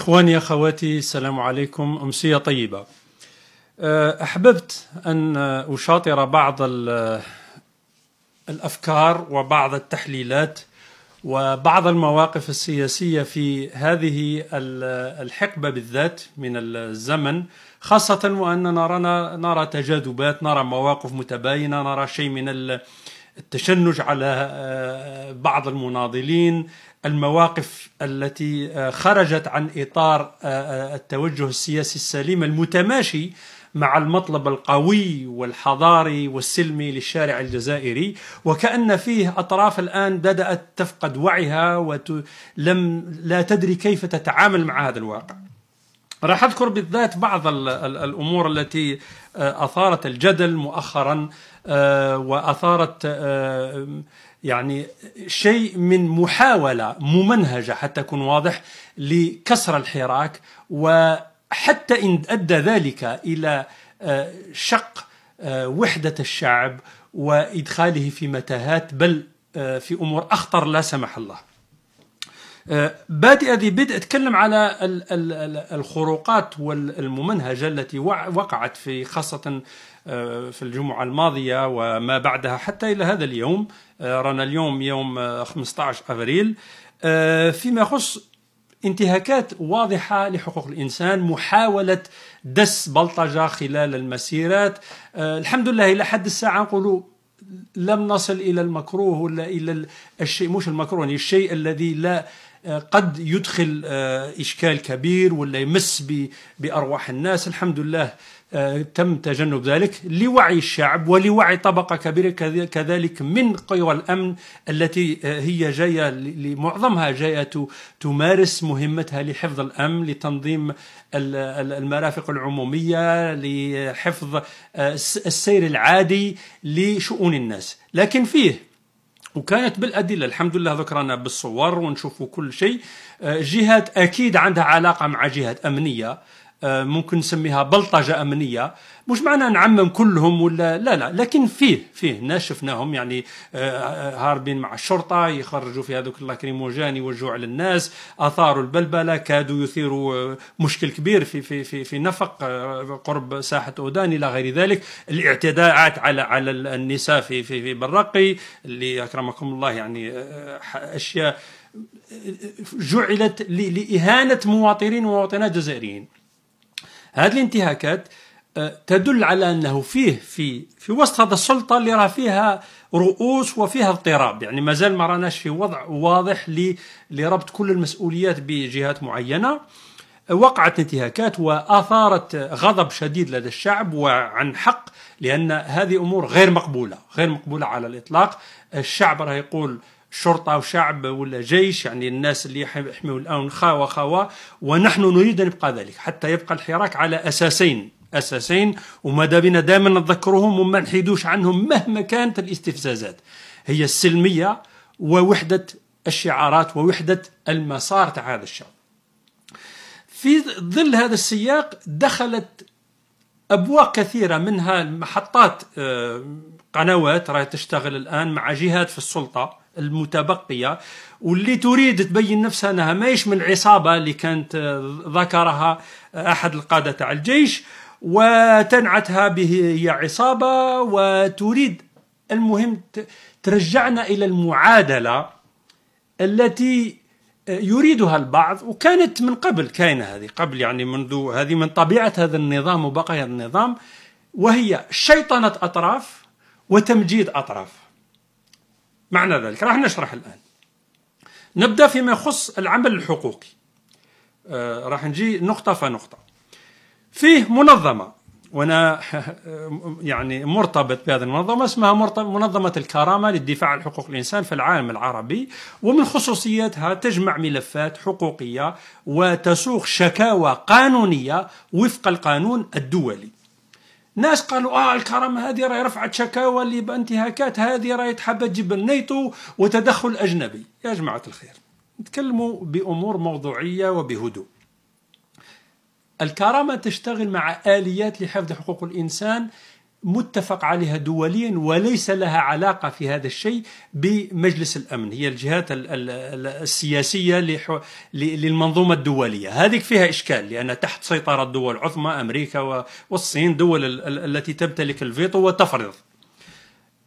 إخواني أخواتي السلام عليكم أمسية طيبة أه، أحببت أن أشاطر بعض الأفكار وبعض التحليلات وبعض المواقف السياسية في هذه الحقبة بالذات من الزمن خاصة وأننا نرى, نرى تجاذبات نرى مواقف متباينة نرى شيء من التشنج على آه، بعض المناضلين المواقف التي آه، خرجت عن اطار آه، التوجه السياسي السليم المتماشي مع المطلب القوي والحضاري والسلمي للشارع الجزائري وكأن فيه أطراف الآن بدأت تفقد وعيها ولم لا تدري كيف تتعامل مع هذا الواقع راح أذكر بالذات بعض الأمور التي أثارت الجدل مؤخرا آه، واثارت آه، يعني شيء من محاوله ممنهجه حتى اكون واضح لكسر الحراك وحتى ان ادى ذلك الى آه، شق وحده الشعب وادخاله في متاهات بل في امور اخطر لا سمح الله بادئ ذي بدء اتكلم على الخروقات والممنهجه التي وقعت في خاصه آه، في الجمعه الماضيه وما بعدها حتى الى هذا اليوم آه، رانا اليوم يوم 15 آه، افريل فيما يخص انتهاكات واضحة لحقوق الإنسان محاولة دس بلطجة خلال المسيرات الحمد لله إلى حد الساعة نقولوا لم نصل إلى المكروه ولا إلى الشيء مش المكروه يعني الشيء الذي لا قد يدخل آه، إشكال كبير ولا يمس بأرواح الناس الحمد لله آه، تم تجنب ذلك لوعي الشعب ولوعي طبقة كبيرة كذلك من قوى الأمن التي آه، هي جاية لمعظمها جاية تمارس مهمتها لحفظ الأمن لتنظيم المرافق العمومية لحفظ السير العادي لشؤون الناس لكن فيه وكانت بالادله الحمد لله ذكرنا بالصور ونشوفوا كل شيء آه، جهات اكيد عندها علاقه مع جهات امنيه آه، ممكن نسميها بلطجه امنيه مش معنى نعمم كلهم ولا لا لا لكن فيه فيه ناس شفناهم يعني آه، آه، هاربين مع الشرطه يخرجوا في هذوك اللاكريم وجاني وجوع للناس اثاروا البلبله كادوا يثيروا مشكل كبير في في في, في نفق قرب ساحه اودان الى غير ذلك الاعتداءات على على النساء في في في برقي اللي اكرمكم الله يعني اشياء جعلت لاهانه مواطنين ومواطنات جزائريين هذه الانتهاكات آه، تدل على انه فيه في في وسط هذا السلطه اللي راه فيها رؤوس وفيها اضطراب يعني مازال ما راناش في وضع واضح لربط كل المسؤوليات بجهات معينه وقعت انتهاكات واثارت غضب شديد لدى الشعب وعن حق لان هذه امور غير مقبوله غير مقبوله على الاطلاق الشعب راه يقول شرطة وشعب ولا جيش يعني الناس اللي يحموا الآن خاوة خاوة ونحن نريد أن يبقى ذلك حتى يبقى الحراك على أساسين أساسين وما بنا دائما نذكرهم وما نحيدوش عنهم مهما كانت الاستفزازات هي السلمية ووحدة الشعارات ووحدة المسار تاع هذا الشعب في ظل هذا السياق دخلت أبواب كثيرة منها محطات آه، قنوات راهي تشتغل الآن مع جهات في السلطة المتبقيه واللي تريد تبين نفسها انها ماهيش من عصابه اللي كانت آه، ذكرها آه، احد القاده تاع الجيش وتنعتها به هي عصابه وتريد المهم ترجعنا الى المعادله التي آه، يريدها البعض وكانت من قبل كاينه هذه قبل يعني منذ هذه من طبيعه هذا النظام وبقايا النظام وهي شيطنه اطراف وتمجيد اطراف معنى ذلك راح نشرح الآن نبدأ فيما يخص العمل الحقوقي آه، راح نجي نقطة فنقطة فيه منظمة وانا يعني مرتبط بهذه المنظمه اسمها منظمه الكرامه للدفاع عن حقوق الانسان في العالم العربي ومن خصوصياتها تجمع ملفات حقوقيه وتسوق شكاوى قانونيه وفق القانون الدولي. ناس قالوا اه الكرامه هذه راهي رفعت شكاوى اللي بانتهاكات هذه راهي تحب تجيب النيتو وتدخل اجنبي يا جماعه الخير نتكلموا بامور موضوعيه وبهدوء الكرامه تشتغل مع اليات لحفظ حقوق الانسان متفق عليها دوليا وليس لها علاقه في هذا الشيء بمجلس الامن هي الجهات السياسيه للمنظومه الدوليه هذه فيها اشكال لان تحت سيطره دول عظمى امريكا والصين دول التي تمتلك الفيتو وتفرض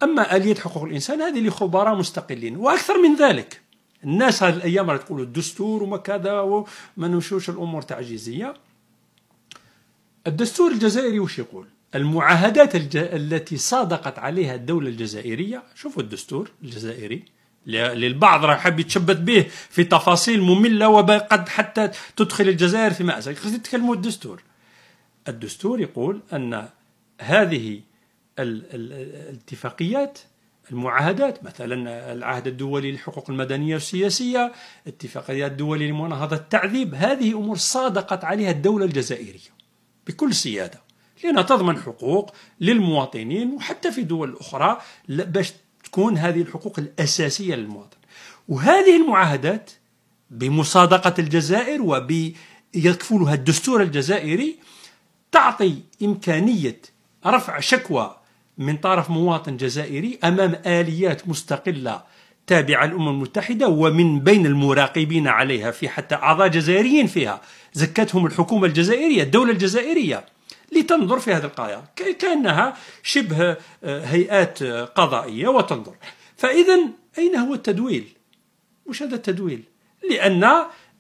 اما اليه حقوق الانسان هذه لخبراء مستقلين واكثر من ذلك الناس هذه الايام تقول تقولوا الدستور وما كذا وما نمشوش الامور تعجيزيه الدستور الجزائري وش يقول المعاهدات الج... التي صادقت عليها الدولة الجزائرية شوفوا الدستور الجزائري للبعض راه يحب يتشبت به في تفاصيل مملة وقد حتى تدخل الجزائر في مأزق تتكلموا الدستور الدستور يقول أن هذه الاتفاقيات المعاهدات مثلا العهد الدولي للحقوق المدنية والسياسية اتفاقيات الدولية لمناهضة التعذيب هذه أمور صادقت عليها الدولة الجزائرية بكل سيادة لأنها تضمن حقوق للمواطنين وحتى في دول أخرى باش تكون هذه الحقوق الأساسية للمواطن وهذه المعاهدات بمصادقة الجزائر وبيكفلها الدستور الجزائري تعطي إمكانية رفع شكوى من طرف مواطن جزائري أمام آليات مستقلة تابعة للأمم المتحدة ومن بين المراقبين عليها في حتى أعضاء جزائريين فيها زكتهم الحكومة الجزائرية الدولة الجزائرية لتنظر في هذه القضايا كأنها شبه آه، هيئات آه، قضائية وتنظر فإذا أين هو التدويل؟ مش هذا التدويل لأن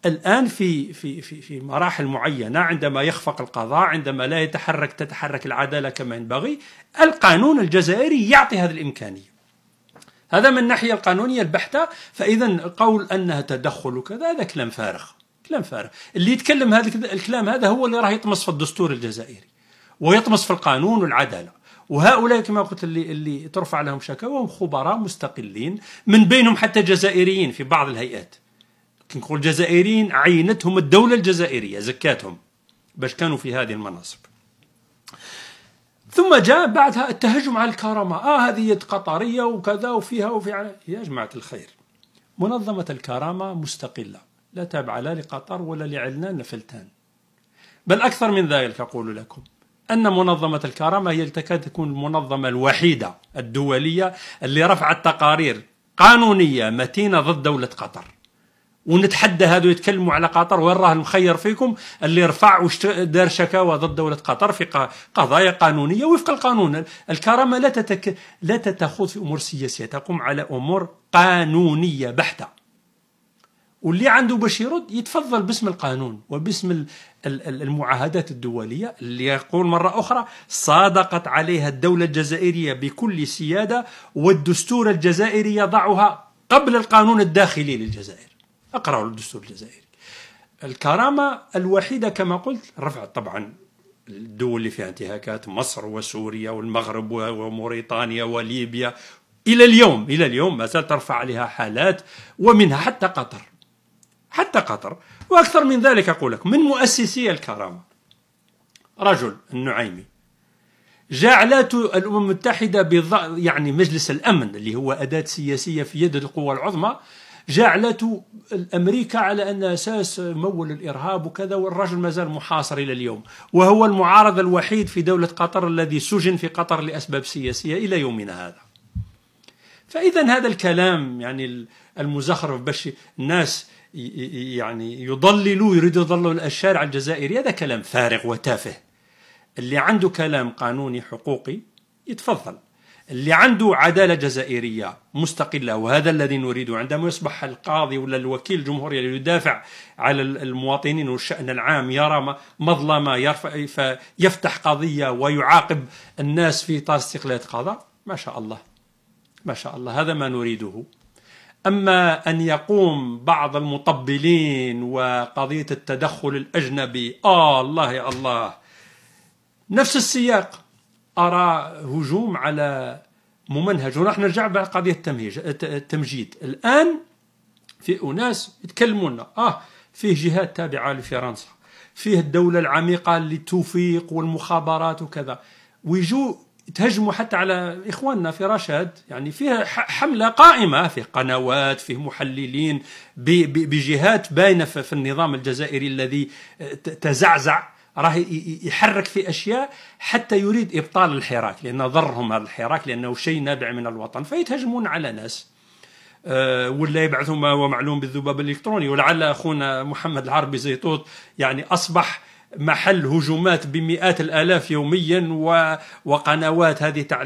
الآن في في في في مراحل معينة عندما يخفق القضاء عندما لا يتحرك تتحرك العدالة كما ينبغي القانون الجزائري يعطي هذه الإمكانية هذا من الناحية القانونية البحتة فإذا قول أنها تدخل وكذا هذا كلام فارغ كلام فارغ اللي يتكلم هذا الكلام هذا هو اللي راه يطمس في الدستور الجزائري ويطمس في القانون والعداله وهؤلاء كما قلت اللي اللي ترفع لهم شكاوى هم خبراء مستقلين من بينهم حتى جزائريين في بعض الهيئات كي نقول جزائريين عينتهم الدوله الجزائريه زكاتهم باش كانوا في هذه المناصب ثم جاء بعدها التهجم على الكرامة آه هذه قطرية وكذا وفيها وفي يا جماعة الخير منظمة الكرامة مستقلة لا تابعة لا لقطر ولا لعلنان فلتان بل أكثر من ذلك أقول لكم أن منظمة الكرامة هي تكاد تكون المنظمة الوحيدة الدولية اللي رفعت تقارير قانونية متينة ضد دولة قطر ونتحدى هذو يتكلموا على قطر وين راه المخير فيكم اللي رفع دار شكاوى ضد دوله قطر في قضايا قانونيه وفق القانون الكرامه لا تتك لا تتخوض في امور سياسيه تقوم على امور قانونيه بحته واللي عنده باش يرد يتفضل باسم القانون وباسم المعاهدات الدولية اللي يقول مرة أخرى صادقت عليها الدولة الجزائرية بكل سيادة والدستور الجزائري يضعها قبل القانون الداخلي للجزائر اقرأوا الدستور الجزائري الكرامة الوحيدة كما قلت رفعت طبعا الدول اللي فيها انتهاكات مصر وسوريا والمغرب وموريتانيا وليبيا إلى اليوم إلى اليوم ما زال ترفع عليها حالات ومنها حتى قطر حتى قطر وأكثر من ذلك أقول لك من مؤسسي الكرامة رجل النعيمي جعلت الأمم المتحدة بض... يعني مجلس الأمن اللي هو أداة سياسية في يد القوى العظمى جعلته امريكا على ان اساس مول الارهاب وكذا والرجل مازال محاصر الى اليوم وهو المعارض الوحيد في دوله قطر الذي سجن في قطر لاسباب سياسيه الى يومنا هذا. فاذا هذا الكلام يعني المزخرف باش الناس يعني يضللوا يريدوا يضللوا الشارع الجزائري هذا كلام فارغ وتافه اللي عنده كلام قانوني حقوقي يتفضل اللي عنده عدالة جزائرية مستقلة وهذا الذي نريده عندما يصبح القاضي ولا الوكيل الجمهوري اللي يدافع على المواطنين والشأن العام يرى مظلمة يفتح قضية ويعاقب الناس في إطار استقلال قضاء ما شاء الله ما شاء الله هذا ما نريده أما أن يقوم بعض المطبلين وقضية التدخل الأجنبي آه الله يا الله نفس السياق أرى هجوم على ممنهج ونحن نرجع بعد قضية التمهيج التمجيد الآن في أناس يتكلمون آه فيه جهات تابعة لفرنسا فيه الدولة العميقة للتوفيق والمخابرات وكذا ويجوا تهجموا حتى على اخواننا في رشاد يعني فيها حمله قائمه فيه قنوات فيه محللين بجهات باينه في النظام الجزائري الذي آه، تزعزع راه يحرك في اشياء حتى يريد ابطال الحراك لان ضرهم هذا الحراك لانه شيء نابع من الوطن فيتهجمون على ناس آه، ولا يبعثوا ما هو معلوم بالذباب الالكتروني ولعل اخونا محمد العربي زيتوت يعني اصبح محل هجومات بمئات الالاف يوميا وقنوات هذه تاع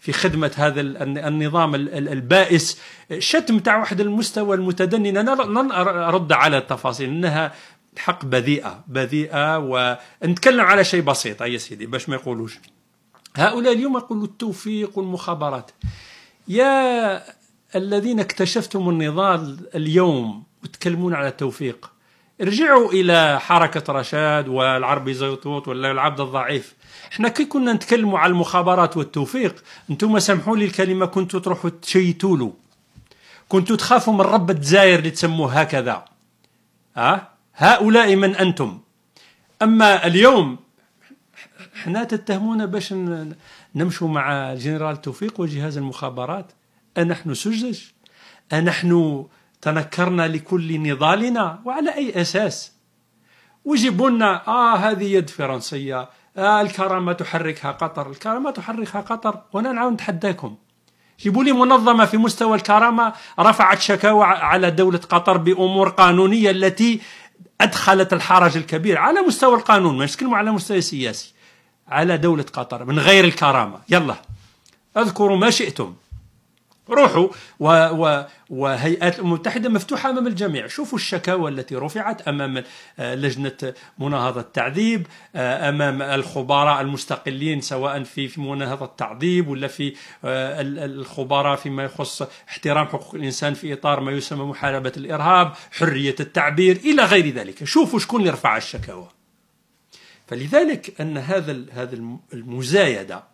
في خدمه هذا النظام البائس شتم تاع واحد المستوى المتدني انا لن ارد على التفاصيل انها حق بذيئه بذيئه ونتكلم على شيء بسيط يا سيدي باش ما يقولوش هؤلاء اليوم يقولوا التوفيق والمخابرات يا الذين اكتشفتم النضال اليوم وتكلمون على التوفيق ارجعوا الى حركه رشاد والعربي زيطوط ولا العبد الضعيف احنا كي كنا نتكلموا على المخابرات والتوفيق انتم سامحوا لي الكلمه كنتوا تروحوا تشيتوا له كنتوا تخافوا من رب الجزائر اللي تسموه هكذا ها هؤلاء من انتم اما اليوم احنا تتهمونا باش نمشوا مع الجنرال توفيق وجهاز المخابرات أنحن سجج أنحن تنكرنا لكل نضالنا وعلى أي أساس ويجيبوا لنا آه هذه يد فرنسية آه الكرامة تحركها قطر الكرامة تحركها قطر وأنا نعاون نتحداكم جيبوا لي منظمة في مستوى الكرامة رفعت شكاوى على دولة قطر بأمور قانونية التي أدخلت الحرج الكبير على مستوى القانون ما نتكلموا على مستوى السياسي على دولة قطر من غير الكرامة يلا اذكروا ما شئتم روحوا و و وهيئات الامم المتحده مفتوحه امام الجميع، شوفوا الشكاوى التي رفعت امام آه، لجنه مناهضه التعذيب، آه، امام الخبراء المستقلين سواء في في مناهضه التعذيب ولا في آه، الخبراء فيما يخص احترام حقوق الانسان في اطار ما يسمى محاربه الارهاب، حريه التعبير الى غير ذلك، شوفوا شكون اللي رفع الشكاوى. فلذلك ان هذا هذا المزايده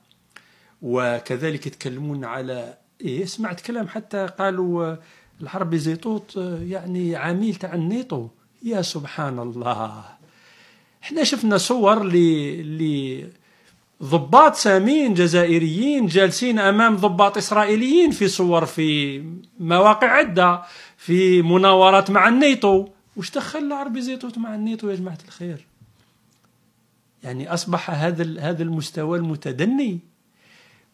وكذلك يتكلمون على إيه سمعت كلام حتى قالوا آه، الحرب زيطوط آه، يعني عميل تاع النيطو يا سبحان الله احنا شفنا صور ل ضباط سامين جزائريين جالسين امام ضباط اسرائيليين في صور في مواقع عده في مناورات مع النيطو واش دخل العربي زيتوت مع النيطو يا جماعه الخير يعني اصبح هذا هذا المستوى المتدني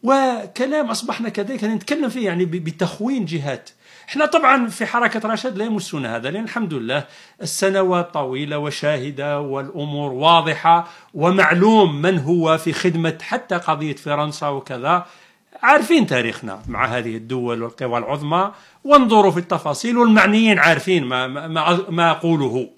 وكلام أصبحنا كذلك نتكلم فيه يعني بتخوين جهات احنا طبعا في حركة رشاد لا يمسنا هذا لأن الحمد لله السنوات طويلة وشاهدة والأمور واضحة ومعلوم من هو في خدمة حتى قضية فرنسا وكذا عارفين تاريخنا مع هذه الدول والقوى العظمى وانظروا في التفاصيل والمعنيين عارفين ما, ما, ما أقوله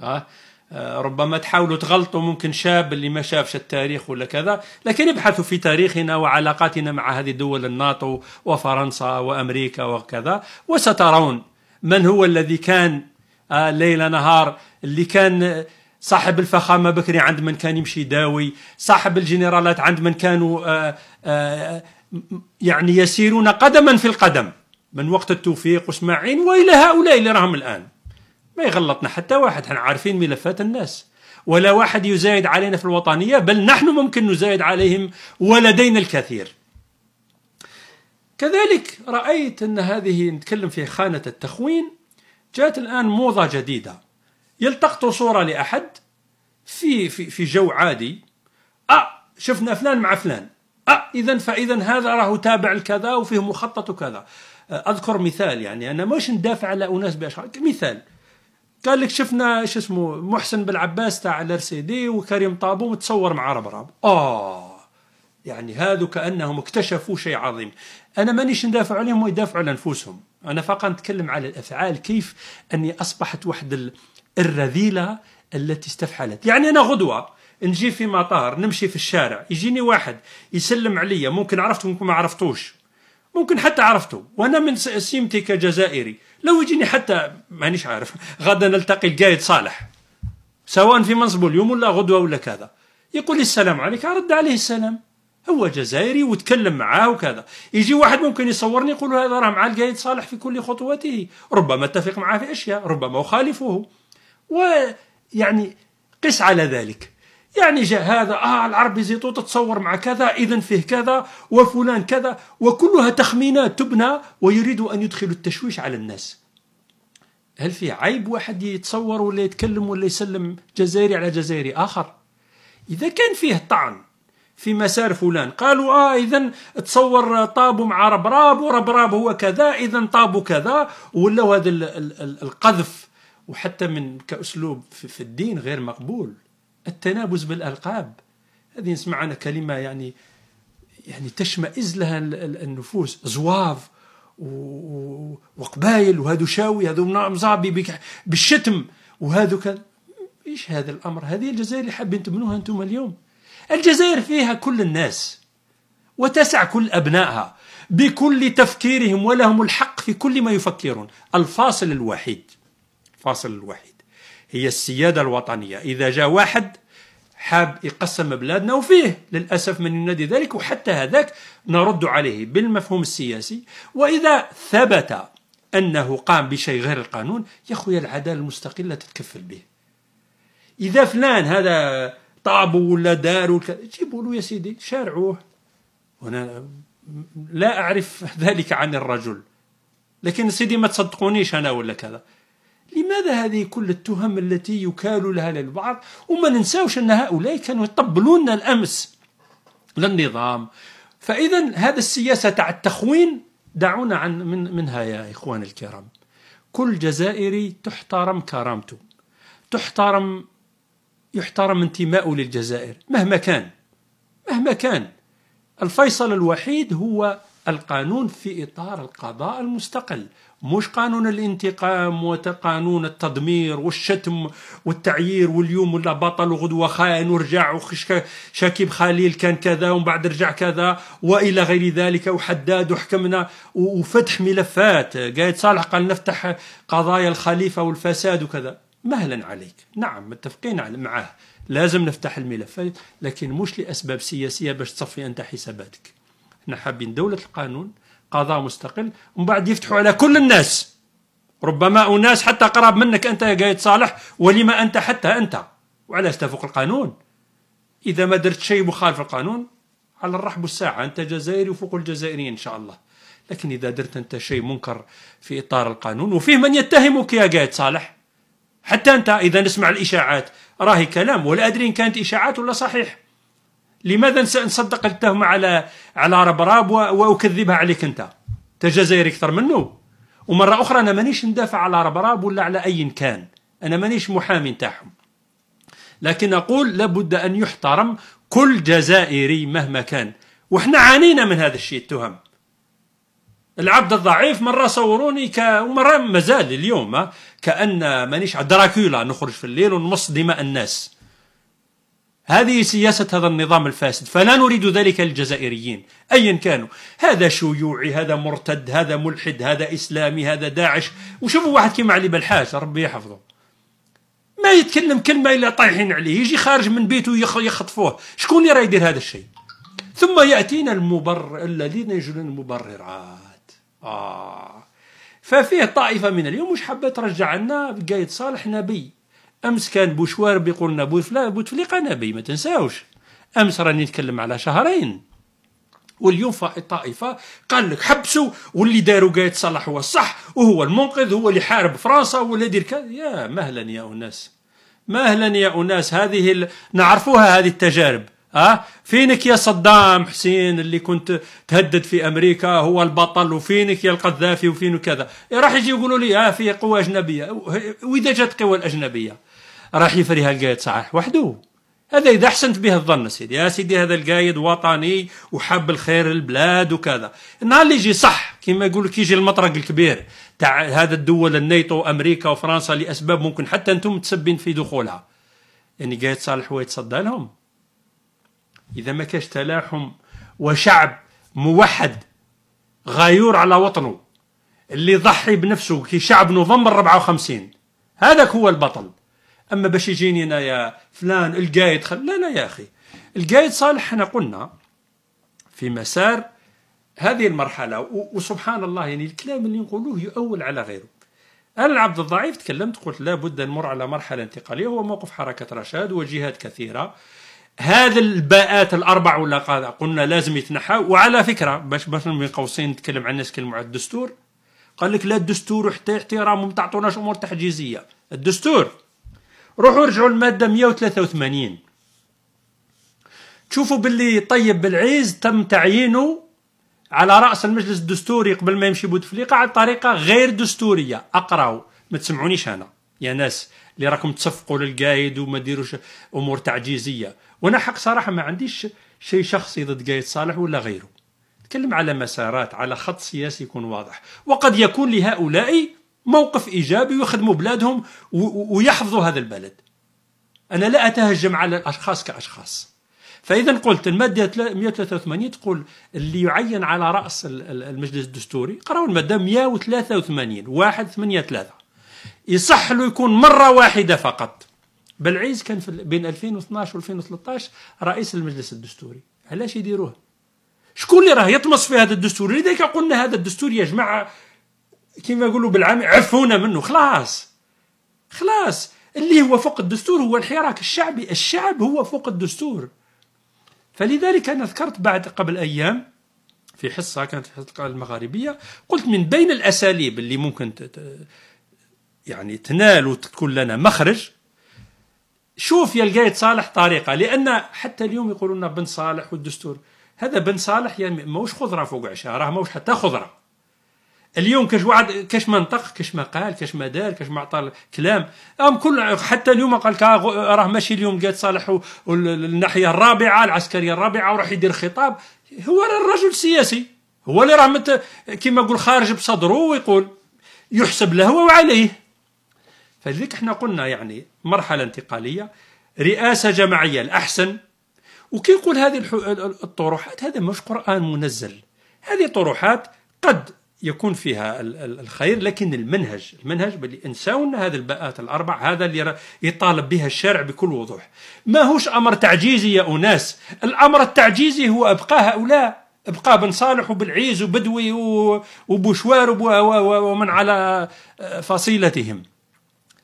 آه؟ آه، ربما تحاولوا تغلطوا ممكن شاب اللي ما شافش التاريخ ولا كذا لكن ابحثوا في تاريخنا وعلاقاتنا مع هذه دول الناتو وفرنسا وأمريكا وكذا وسترون من هو الذي كان آه، ليل نهار اللي كان صاحب الفخامه بكري عند من كان يمشي داوي صاحب الجنرالات عند من كانوا آه، يعني يسيرون قدما في القدم من وقت التوفيق واسماعيل والى هؤلاء اللي راهم الان ما يغلطنا حتى واحد احنا عارفين ملفات الناس ولا واحد يزايد علينا في الوطنية بل نحن ممكن نزايد عليهم ولدينا الكثير كذلك رأيت أن هذه نتكلم في خانة التخوين جاءت الآن موضة جديدة يلتقط صورة لأحد في في في جو عادي أه شفنا فلان مع فلان أه إذا فإذا هذا راهو تابع لكذا وفيه مخطط وكذا آه، أذكر مثال يعني أنا مش ندافع على أناس بأشخاص مثال قال لك شفنا شو اسمه محسن بالعباس تاع الار سي دي وكريم طابو متصور مع ربراب اه يعني هذو كانهم اكتشفوا شيء عظيم انا مانيش ندافع عليهم ويدافعوا على انفسهم انا فقط نتكلم على الافعال كيف اني اصبحت واحد الرذيله التي استفحلت يعني انا غدوه نجي في مطار نمشي في الشارع يجيني واحد يسلم عليا ممكن عرفته ممكن ما عرفتوش ممكن حتى عرفته وانا من سيمتي كجزائري لو يجيني حتى مانيش عارف غدا نلتقي القايد صالح سواء في منصبه اليوم ولا غدوه ولا كذا يقول لي السلام عليك ارد عليه السلام هو جزائري وتكلم معاه وكذا يجي واحد ممكن يصورني يقول هذا راه مع القايد صالح في كل خطواته ربما اتفق معه في اشياء ربما اخالفه ويعني قس على ذلك يعني جاء هذا اه العرب زيتو تتصور مع كذا اذا فيه كذا وفلان كذا وكلها تخمينات تبنى ويريد ان يدخل التشويش على الناس هل في عيب واحد يتصور ولا يتكلم ولا يسلم جزائري على جزائري اخر اذا كان فيه طعن في مسار فلان قالوا اه اذا تصور طابو مع ربراب وربراب هو كذا اذا طابو كذا ولا هذا القذف وحتى من كاسلوب في الدين غير مقبول التنابز بالألقاب هذه نسمع عنها كلمة يعني يعني تشمئز لها النفوس زواف وقبايل وهذو شاوي هذو مزعبي بالشتم وهذو كان ايش هذا الامر هذه الجزائر اللي حابين تبنوها انتم اليوم الجزائر فيها كل الناس وتسع كل ابنائها بكل تفكيرهم ولهم الحق في كل ما يفكرون الفاصل الوحيد الفاصل الوحيد هي السيادة الوطنية إذا جاء واحد حاب يقسم بلادنا وفيه للأسف من ينادي ذلك وحتى هذاك نرد عليه بالمفهوم السياسي وإذا ثبت أنه قام بشيء غير القانون يا خويا العدالة المستقلة تتكفل به إذا فلان هذا طابو ولا داروا جيبوا له يا سيدي شارعوه هنا لا أعرف ذلك عن الرجل لكن سيدي ما تصدقونيش أنا ولا كذا لماذا هذه كل التهم التي يكال لها للبعض وما ننساوش أن هؤلاء كانوا يطبلون الأمس للنظام فإذا هذا السياسة تاع التخوين دعونا عن من منها يا إخوان الكرام كل جزائري تحترم كرامته تحترم يحترم انتماؤه للجزائر مهما كان مهما كان الفيصل الوحيد هو القانون في إطار القضاء المستقل مش قانون الانتقام وقانون التدمير والشتم والتعيير واليوم ولا بطل وغدوة خائن ورجع شاكيب خليل كان كذا ومن بعد رجع كذا وإلى غير ذلك وحداد وحكمنا وفتح ملفات قايد صالح قال نفتح قضايا الخليفة والفساد وكذا مهلا عليك نعم متفقين معاه لازم نفتح الملفات لكن مش لأسباب سياسية باش تصفي أنت حساباتك احنا حابين دولة القانون قضاء مستقل ومن بعد يفتحوا على كل الناس ربما أناس حتى قراب منك أنت يا قايد صالح ولما أنت حتى أنت وعلاش تفوق القانون إذا ما درت شيء مخالف القانون على الرحب الساعة أنت جزائري وفوق الجزائريين إن شاء الله لكن إذا درت أنت شيء منكر في إطار القانون وفيه من يتهمك يا قايد صالح حتى أنت إذا نسمع الإشاعات راهي كلام ولا أدري إن كانت إشاعات ولا صحيح لماذا نصدق التهمة على على ربراب واكذبها عليك انت انت جزائري اكثر منه ومره اخرى انا مانيش ندافع على ربراب ولا على اي كان انا مانيش محامي نتاعهم لكن اقول لابد ان يحترم كل جزائري مهما كان وحنا عانينا من هذا الشيء التهم العبد الضعيف مرة صوروني ك... ومرة مازال اليوم كأن مانيش دراكولا نخرج في الليل ونمص دماء الناس هذه سياسة هذا النظام الفاسد فلا نريد ذلك الجزائريين أيا كانوا هذا شيوعي هذا مرتد هذا ملحد هذا إسلامي هذا داعش وشوفوا واحد كيما علي بالحاج ربي يحفظه ما يتكلم كلمة إلا طايحين عليه يجي خارج من بيته يخطفوه شكون اللي راه يدير هذا الشيء ثم يأتينا المبرر الذين يجرون المبررات آه ففيه طائفة من اليوم مش حابة ترجع لنا بقايد صالح نبي امس كان بوشوار بيقولنا بوتفليقه بوتفليقه نبي ما تنساوش امس راني نتكلم على شهرين واليوم فائد طائفة قال لك حبسوا واللي داروا قايد صلاح هو الصح وهو المنقذ هو اللي حارب فرنسا ولا يدير كذا يا مهلا يا أناس مهلا يا أناس هذه ال... نعرفوها هذه التجارب ها آه؟ فينك يا صدام حسين اللي كنت تهدد في امريكا هو البطل وفينك يا القذافي وفين كذا راح يجي يقولوا لي اه في قوى اجنبيه واذا جت قوى الاجنبيه راح يفريها القايد صحاح وحده هذا اذا احسنت به الظن سيدي يا سيدي هذا القايد وطني وحب الخير للبلاد وكذا النهار اللي يجي صح كما يقول كيجي المطرق الكبير تاع هذا الدول النيطو امريكا وفرنسا لاسباب ممكن حتى انتم متسبين في دخولها يعني قايد صالح هو يتصدى لهم اذا ما كاش تلاحم وشعب موحد غيور على وطنه اللي ضحي بنفسه كشعب نوفمبر 54 هذاك هو البطل اما باش يجيني انا يا فلان القايد خل... لا لا يا اخي القايد صالح احنا قلنا في مسار هذه المرحله و... وسبحان الله يعني الكلام اللي نقولوه يؤول على غيره انا العبد الضعيف تكلمت قلت لابد نمر على مرحله انتقاليه هو موقف حركه رشاد وجهات كثيره هذا الباءات الاربع ولا قلنا لازم يتنحى وعلى فكره باش باش بين قوسين نتكلم عن الناس كلمه الدستور قال لك لا الدستور وحتى احترام ما تعطوناش امور تحجيزيه الدستور روحوا رجعوا المادة 183 تشوفوا باللي طيب بالعيز تم تعيينه على رأس المجلس الدستوري قبل ما يمشي بوتفليقة على طريقة غير دستورية أقراو ما تسمعونيش أنا يا ناس اللي راكم تصفقوا للقايد وما ديروش أمور تعجيزية وأنا حق صراحة ما عنديش شيء شخصي ضد قايد صالح ولا غيره نتكلم على مسارات على خط سياسي يكون واضح وقد يكون لهؤلاء موقف ايجابي ويخدموا بلادهم ويحفظوا هذا البلد. انا لا اتهجم على الاشخاص كاشخاص. فاذا قلت الماده 183 تقول اللي يعين على راس المجلس الدستوري قراوا الماده 183 1 8 3 يصح له يكون مره واحده فقط بلعيز كان في بين 2012 و2013 رئيس المجلس الدستوري علاش يديروه شكون اللي راه يطمس في هذا الدستور لذلك قلنا هذا الدستور يا جماعه كيما يقولوا بالعامي عفونا منه خلاص خلاص اللي هو فوق الدستور هو الحراك الشعبي الشعب هو فوق الدستور فلذلك أنا ذكرت بعد قبل أيام في حصة كانت في حصة المغاربية قلت من بين الأساليب اللي ممكن يعني تنال وتكون لنا مخرج شوف يا القايد صالح طريقة لأن حتى اليوم يقولون بن صالح والدستور هذا بن صالح يعني ماهوش خضرة فوق عشاء راه ماهوش حتى خضرة اليوم كاش واحد كاش ما نطق كاش ما قال كاش ما دار كاش ما عطى كلام ام كل حتى اليوم قال لك آه، راه ماشي اليوم قال صالح الناحيه الرابعه العسكريه الرابعه وراح يدير خطاب هو الرجل السياسي هو اللي راه كيما نقول خارج بصدره ويقول يحسب له وعليه فلذلك احنا قلنا يعني مرحله انتقاليه رئاسه جماعيه الاحسن وكي يقول هذه الطروحات هذا مش قران منزل هذه طروحات قد يكون فيها الخير لكن المنهج المنهج باللي انساونا هذه الباءات الاربع هذا اللي يطالب بها الشارع بكل وضوح ماهوش امر تعجيزي يا اناس الامر التعجيزي هو ابقاء هؤلاء ابقاء بن صالح وبالعيز وبدوي وبوشوار ومن على آه، فصيلتهم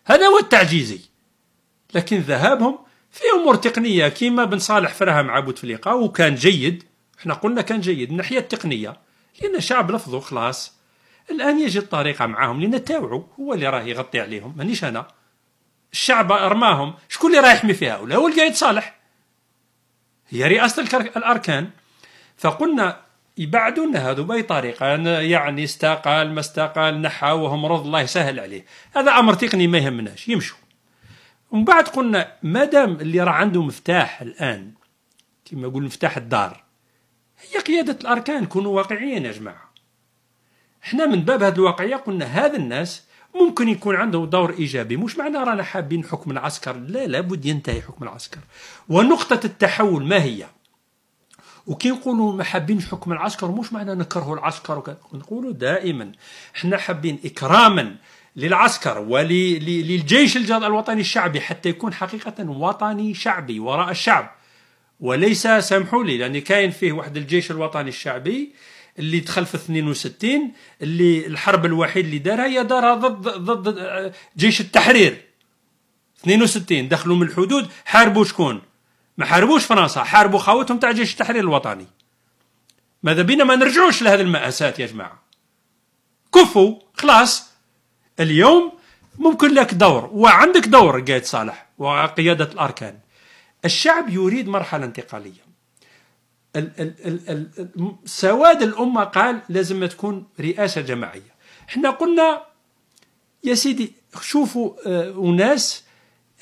هذا هو التعجيزي لكن ذهابهم في امور تقنيه كيما بن صالح فرها مع بوتفليقه وكان جيد احنا قلنا كان جيد من الناحيه التقنيه لأن الشعب لفظه خلاص الآن يجي الطريقة معاهم لأن تاوعوا هو اللي راه يغطي عليهم مانيش أنا الشعب رماهم شكون اللي راه يحمي فيها ولا هو القايد صالح هي رئاسة الأركان فقلنا يبعدون هذو بأي طريقة يعني استقال ما استقال نحى وهم رض الله يسهل عليه هذا أمر تقني ما يهمناش يمشوا ومن بعد قلنا ما دام اللي راه عنده مفتاح الآن كما يقول مفتاح الدار هي قيادة الأركان كونوا واقعيين يا جماعة احنا من باب هذه الواقعية قلنا هذا الناس ممكن يكون عنده دور ايجابي مش معنى رانا حابين حكم العسكر لا لابد ينتهي حكم العسكر ونقطه التحول ما هي وكي نقولوا ما حابين حكم العسكر مش معنى نكرهوا العسكر نقولوا دائما احنا حابين اكراما للعسكر وللجيش الوطني الشعبي حتى يكون حقيقه وطني شعبي وراء الشعب وليس سامحوا لي لان كاين فيه واحد الجيش الوطني الشعبي اللي دخل في 62 اللي الحرب الوحيد اللي دارها هي دارها ضد ضد آه، جيش التحرير 62 دخلوا من الحدود حاربوا شكون ما حاربوش فرنسا حاربوا خاوتهم تاع جيش التحرير الوطني ماذا بينا ما نرجعوش لهذه المأساة يا جماعة كفوا خلاص اليوم ممكن لك دور وعندك دور قايد صالح وقيادة الأركان الشعب يريد مرحلة انتقالية ال ال ال سواد الأمة قال لازم ما تكون رئاسة جماعية احنا قلنا يا سيدي شوفوا اه أناس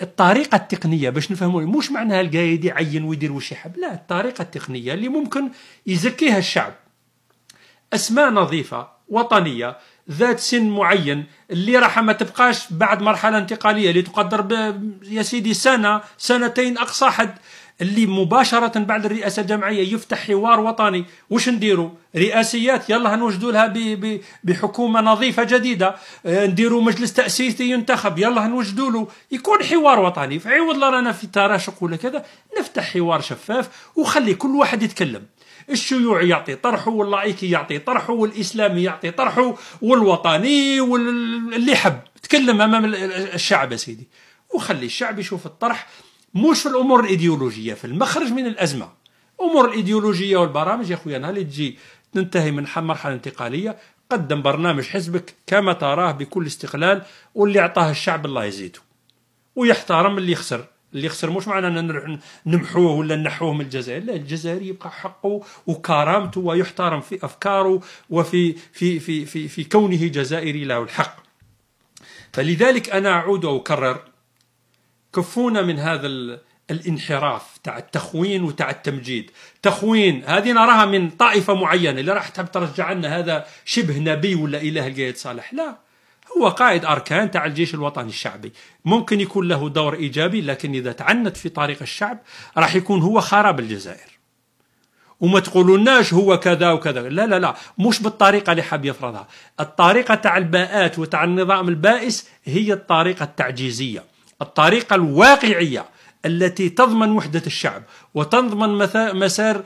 الطريقة التقنية باش نفهموا مش معناها القايد يعين ويدير وش يحب لا الطريقة التقنية اللي ممكن يزكيها الشعب أسماء نظيفة وطنية ذات سن معين اللي راح ما تبقاش بعد مرحله انتقاليه اللي تقدر يا سيدي سنه سنتين اقصى حد اللي مباشرة بعد الرئاسة الجمعية يفتح حوار وطني وش نديروا رئاسيات يلا نوجدوا لها بحكومة نظيفة جديدة آه، نديروا مجلس تأسيسي ينتخب يلا نوجدوا له يكون حوار وطني في عوض رانا في تراشق ولا كذا نفتح حوار شفاف وخلي كل واحد يتكلم الشيوعي يعطي طرحه واللايكي يعطي طرحه والاسلامي يعطي طرحه والوطني واللي حب تكلم امام الشعب سيدي وخلي الشعب يشوف الطرح مش في الامور الايديولوجيه في المخرج من الازمه امور الايديولوجيه والبرامج يا خويا نهار اللي تجي تنتهي من مرحله انتقاليه قدم برنامج حزبك كما تراه بكل استقلال واللي اعطاه الشعب الله يزيده ويحترم اللي خسر اللي خسر مش معنا نروح نمحوه ولا نحوه من الجزائر لا الجزائري يبقى حقه وكرامته ويحترم في افكاره وفي في في في, في كونه جزائري له الحق فلذلك انا اعود واكرر كفونا من هذا الانحراف تاع التخوين وتاع التمجيد تخوين هذه نراها من طائفه معينه اللي راح ترجع لنا هذا شبه نبي ولا اله القايد صالح لا هو قائد أركان تاع الجيش الوطني الشعبي ممكن يكون له دور إيجابي لكن إذا تعنت في طريق الشعب راح يكون هو خراب الجزائر وما تقولوناش هو كذا وكذا لا لا لا مش بالطريقة اللي حاب يفرضها الطريقة تاع الباءات وتاع النظام البائس هي الطريقة التعجيزية الطريقة الواقعية التي تضمن وحدة الشعب وتضمن مسار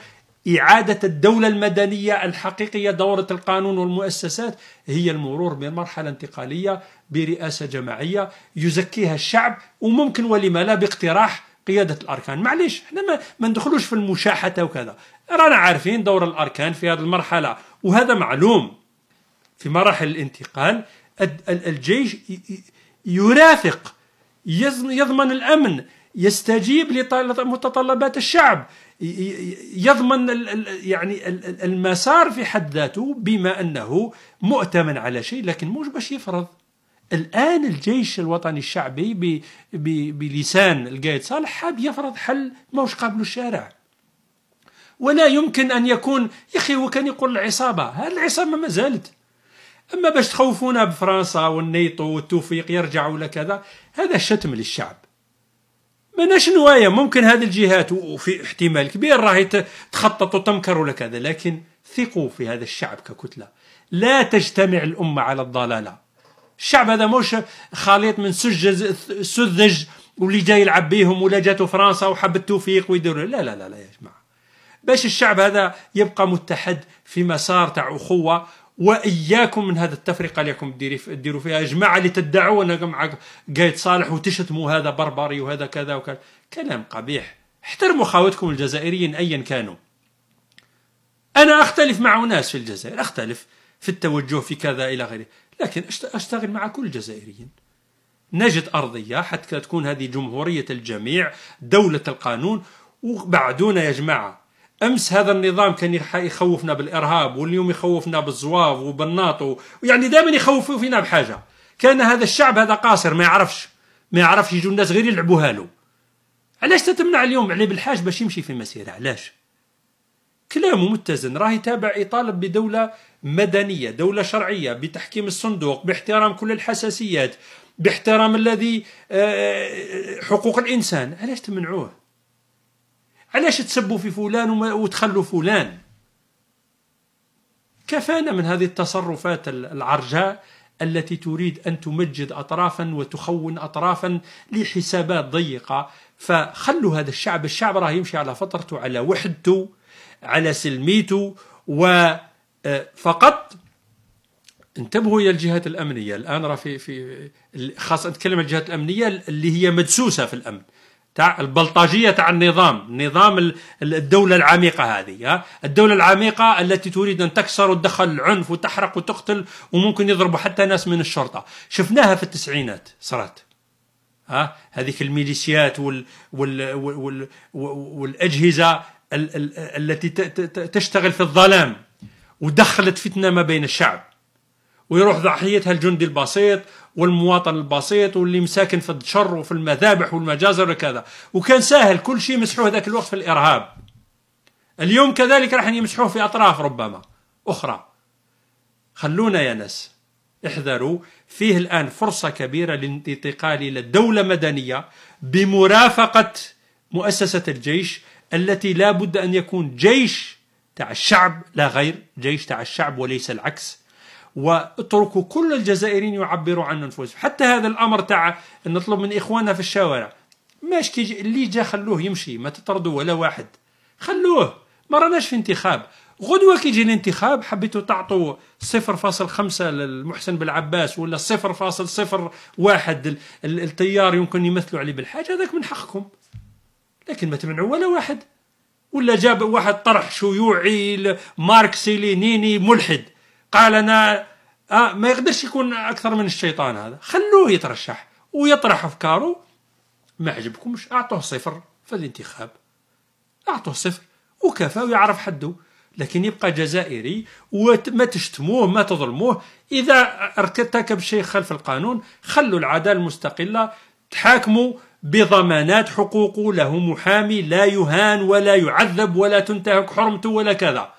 إعادة الدولة المدنية الحقيقية دورة القانون والمؤسسات هي المرور من مرحلة انتقالية برئاسة جماعية يزكيها الشعب وممكن ولما لا باقتراح قيادة الأركان معليش احنا ما, ما ندخلوش في المشاحة وكذا رانا عارفين دور الأركان في هذه المرحلة وهذا معلوم في مراحل الانتقال الجيش يرافق يضمن الأمن يستجيب لمتطلبات الشعب يضمن يعني المسار في حد ذاته بما انه مؤتمن على شيء لكن مش باش يفرض الان الجيش الوطني الشعبي بلسان القايد صالح حاب يفرض حل ماهوش قابل الشارع ولا يمكن ان يكون يا اخي هو كان يقول العصابه هذه العصابه ما زالت اما باش تخوفونا بفرنسا والنيطو والتوفيق يرجعوا لكذا هذا شتم للشعب ما شنو هي آية؟ ممكن هذه الجهات وفي احتمال كبير راهي تخطط وتمكر ولا كذا لكن ثقوا في هذا الشعب ككتله لا تجتمع الامه على الضلاله الشعب هذا مش خليط من سج سذج واللي جاي يلعب بيهم ولا جاتو فرنسا وحب التوفيق ويدور لا لا لا يا جماعه باش الشعب هذا يبقى متحد في مسار تاع اخوه واياكم من هذه التفرقه اللي راكم ديروا فيها جماعه اللي تدعوا انك مع قايد صالح وتشتموا هذا بربري وهذا كذا وكذا كلام قبيح احترموا خاوتكم الجزائريين ايا كانوا انا اختلف مع اناس في الجزائر اختلف في التوجه في كذا الى غيره لكن اشتغل مع كل الجزائريين نجد ارضيه حتى تكون هذه جمهوريه الجميع دوله القانون وبعدونا يا جماعه امس هذا النظام كان يخوفنا بالارهاب واليوم يخوفنا بالزواف وبالناطو يعني دائما يخوف فينا بحاجه كان هذا الشعب هذا قاصر ما يعرفش ما يعرفش يجوا الناس غير يلعبوها له علاش تتمنع اليوم عليه بالحاج باش يمشي في مسيره علاش كلامه متزن راه يتابع يطالب بدوله مدنيه دوله شرعيه بتحكيم الصندوق باحترام كل الحساسيات باحترام الذي آه، آه، حقوق الانسان علاش تمنعوه علاش تسبوا في فلان وتخلوا فلان كفانا من هذه التصرفات العرجاء التي تريد أن تمجد أطرافا وتخون أطرافا لحسابات ضيقة فخلوا هذا الشعب الشعب راه يمشي على فطرته على وحدته على سلميته وفقط آه، انتبهوا الى الجهات الامنيه الان راه في في خاصه نتكلم عن الجهات الامنيه اللي هي مدسوسه في الامن تاع البلطجيه تاع النظام نظام الدوله العميقه هذه الدوله العميقه التي تريد ان تكسر وتدخل العنف وتحرق وتقتل وممكن يضربوا حتى ناس من الشرطه شفناها في التسعينات صارت ها هذيك الميليشيات وال وال وال والاجهزه التي تشتغل في الظلام ودخلت فتنه ما بين الشعب ويروح ضحيتها الجندي البسيط والمواطن البسيط واللي مساكن في الشر وفي المذابح والمجازر وكذا وكان ساهل كل شيء مسحوه ذاك الوقت في الارهاب اليوم كذلك راح يمسحوه في اطراف ربما اخرى خلونا يا ناس احذروا فيه الان فرصه كبيره للانتقال الى دوله مدنيه بمرافقه مؤسسه الجيش التي لا بد ان يكون جيش تاع الشعب لا غير جيش تاع الشعب وليس العكس واتركوا كل الجزائريين يعبروا عن نفوسهم حتى هذا الامر تاع نطلب من اخواننا في الشوارع ماش كي اللي جا خلوه يمشي ما تطردوا ولا واحد خلوه ما راناش في انتخاب غدوة كي يجي الانتخاب حبيتوا تعطوا 0.5 للمحسن بالعباس ولا 0.01 التيار يمكن يمثلوا عليه بالحاجة هذاك من حقكم لكن ما تمنعوا ولا واحد ولا جاب واحد طرح شيوعي ماركسي لينيني ملحد قال انا آه ما يقدرش يكون اكثر من الشيطان هذا خلوه يترشح ويطرح افكاره ما عجبكمش اعطوه صفر في الانتخاب اعطوه صفر وكفى ويعرف حده لكن يبقى جزائري وما تشتموه ما تظلموه اذا ارتكب شيء خلف القانون خلوا العداله المستقله تحاكموا بضمانات حقوقه له محامي لا يهان ولا يعذب ولا تنتهك حرمته ولا كذا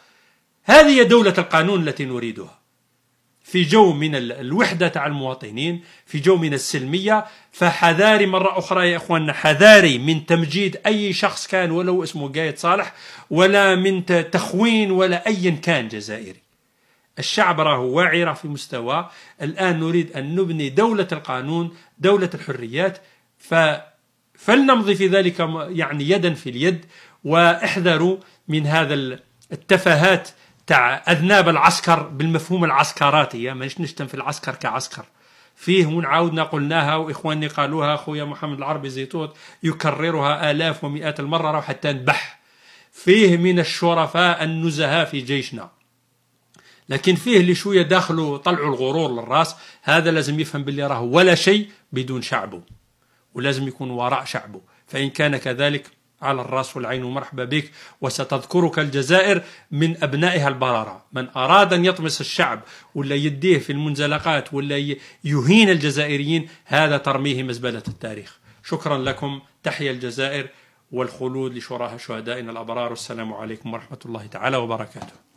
هذه هي دولة القانون التي نريدها في جو من الوحدة تاع المواطنين في جو من السلمية فحذاري مرة أخرى يا إخواننا حذاري من تمجيد أي شخص كان ولو اسمه قايد صالح ولا من تخوين ولا أيا كان جزائري الشعب راه واعي راه في مستوى الآن نريد أن نبني دولة القانون دولة الحريات ف فلنمضي في ذلك يعني يدا في اليد واحذروا من هذا التفاهات تاع اذناب العسكر بالمفهوم العسكراتي مانيش نشتم في العسكر كعسكر فيه ونعاودنا قلناها واخواني قالوها خويا محمد العربي زيتوت يكررها الاف ومئات المره حتى نبح فيه من الشرفاء النزهاء في جيشنا لكن فيه اللي شويه داخلوا طلعوا الغرور للراس هذا لازم يفهم باللي راه ولا شيء بدون شعبه ولازم يكون وراء شعبه فان كان كذلك على الراس والعين ومرحبا بك وستذكرك الجزائر من أبنائها البرارة من أراد أن يطمس الشعب ولا يديه في المنزلقات ولا يهين الجزائريين هذا ترميه مزبلة التاريخ شكرا لكم تحيا الجزائر والخلود لشراها شهدائنا الأبرار والسلام عليكم ورحمة الله تعالى وبركاته